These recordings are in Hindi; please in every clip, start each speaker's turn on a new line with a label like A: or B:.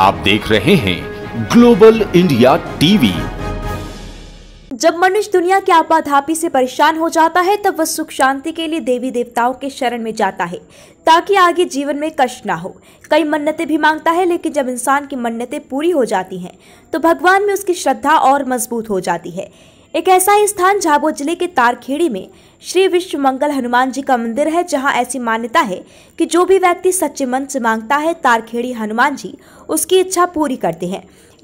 A: आप देख रहे हैं ग्लोबल इंडिया टीवी जब मनुष्य दुनिया के आपाधापी से परेशान हो जाता है तब वह सुख शांति के लिए देवी देवताओं के शरण में जाता है ताकि आगे जीवन में कष्ट ना हो कई मन्नतें भी मांगता है लेकिन जब इंसान की मन्नतें पूरी हो जाती हैं तो भगवान में उसकी श्रद्धा और मजबूत हो जाती है एक ऐसा ही स्थान झाबुआ जिले के तारखेड़ी में श्री विश्व मंगल हनुमान जी का मंदिर है जहां ऐसी मान्यता है कि जो भी व्यक्ति सच्चे मन से मांगता है तारखेड़ी हनुमान जी उसकी इच्छा पूरी करते हैं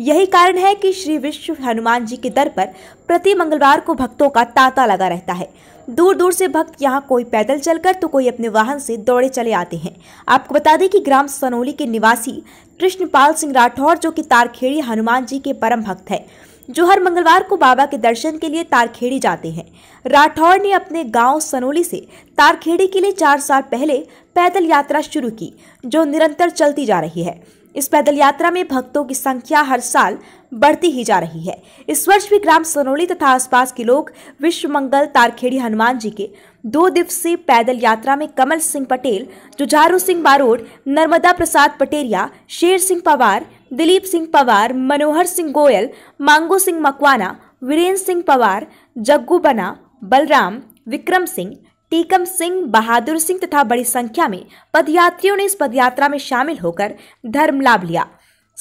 A: यही कारण है कि श्री विश्व हनुमान जी के दर पर प्रति मंगलवार को भक्तों का तांता लगा रहता है दूर दूर से भक्त यहाँ कोई पैदल चलकर तो कोई अपने वाहन से दौड़े चले आते हैं आपको बता दें कि ग्राम सनोली के निवासी कृष्णपाल सिंह राठौर जो कि तारखेड़ी हनुमान जी के परम भक्त है जो हर मंगलवार को बाबा के दर्शन के लिए तारखेड़ी जाते हैं राठौर ने अपने गांव सनोली से तारखेड़ी के लिए चार साल पहले पैदल यात्रा शुरू की जो निरंतर चलती जा रही है इस पैदल यात्रा में भक्तों की संख्या हर साल बढ़ती ही जा रही है इस वर्ष भी ग्राम सनोली तथा आसपास के लोग विश्व मंगल तारखेड़ी हनुमान जी के दो दिवसीय पैदल यात्रा में कमल सिंह पटेल जुझारू सिंह बारोड नर्मदा प्रसाद पटेरिया शेर सिंह पवार दिलीप सिंह पवार मनोहर सिंह गोयल मांगो सिंह मकवाना वीरेंद्र सिंह पवार जग्गू बना बलराम विक्रम सिंह टीकम सिंह बहादुर सिंह तथा बड़ी संख्या में पदयात्रियों ने इस पदयात्रा में शामिल होकर धर्म लाभ लिया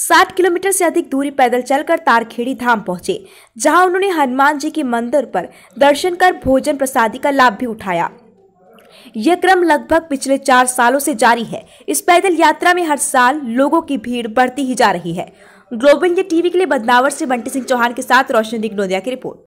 A: साठ किलोमीटर से अधिक दूरी पैदल चलकर तारखेड़ी धाम पहुंचे जहां उन्होंने हनुमान जी के मंदिर पर दर्शन कर भोजन प्रसादी का लाभ भी उठाया यह क्रम लगभग पिछले चार सालों से जारी है इस पैदल यात्रा में हर साल लोगों की भीड़ बढ़ती ही जा रही है ग्लोबल इंडिया टीवी के लिए बदनावर से बंटी सिंह चौहान के साथ रोशनी दिग्नोदिया की रिपोर्ट